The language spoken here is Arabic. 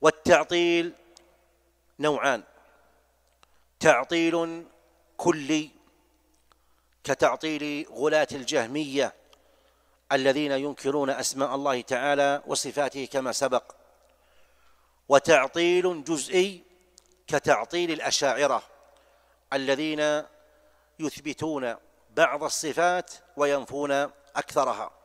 والتعطيل نوعان تعطيل كلي كتعطيل غلاة الجهمية الذين ينكرون أسماء الله تعالى وصفاته كما سبق وتعطيل جزئي كتعطيل الأشاعرة الذين يثبتون بعض الصفات وينفون أكثرها